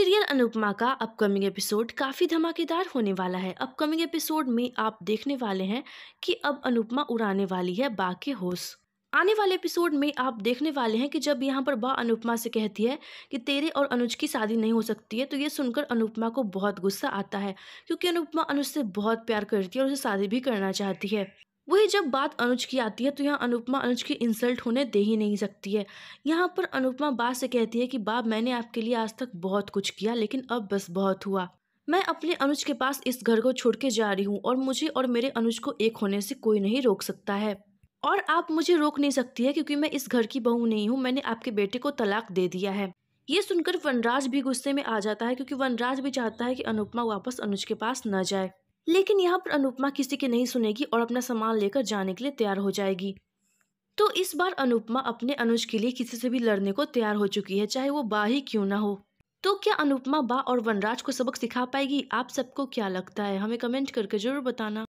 serial Anupama का upcoming episode काफ़ी धमाकेदार होने वाला है अपकमिंग एपिसोड में आप देखने वाले हैं कि अब अनुपमा उड़ाने वाली है बा के होश आने वाले एपिसोड में आप देखने वाले हैं कि जब यहाँ पर बा अनुपमा से कहती है कि तेरे और अनुज की शादी नहीं हो सकती है तो ये सुनकर अनुपमा को बहुत गुस्सा आता है क्योंकि अनुपमा अनुज से बहुत प्यार करती है और उसे शादी भी करना चाहती है वही जब बात अनुज की आती है तो यहाँ अनुपमा अनुज की इंसल्ट होने दे ही नहीं सकती है यहाँ पर अनुपमा बा से कहती है कि बाप मैंने आपके लिए आज तक बहुत कुछ किया लेकिन अब बस बहुत हुआ मैं अपने अनुज के पास इस घर को छोड़ के जा रही हूँ और मुझे और मेरे अनुज को एक होने से कोई नहीं रोक सकता है और आप मुझे रोक नहीं सकती है क्योंकि मैं इस घर की बहू नहीं हूँ मैंने आपके बेटे को तलाक दे दिया है ये सुनकर वनराज भी गुस्से में आ जाता है क्योंकि वनराज भी चाहता है कि अनुपमा वापस अनुज के पास न जाए लेकिन यहाँ पर अनुपमा किसी की नहीं सुनेगी और अपना सामान लेकर जाने के लिए तैयार हो जाएगी तो इस बार अनुपमा अपने अनुज के लिए किसी से भी लड़ने को तैयार हो चुकी है चाहे वो बा ही क्यों ना हो तो क्या अनुपमा बा और वनराज को सबक सिखा पाएगी आप सबको क्या लगता है हमें कमेंट करके जरूर बताना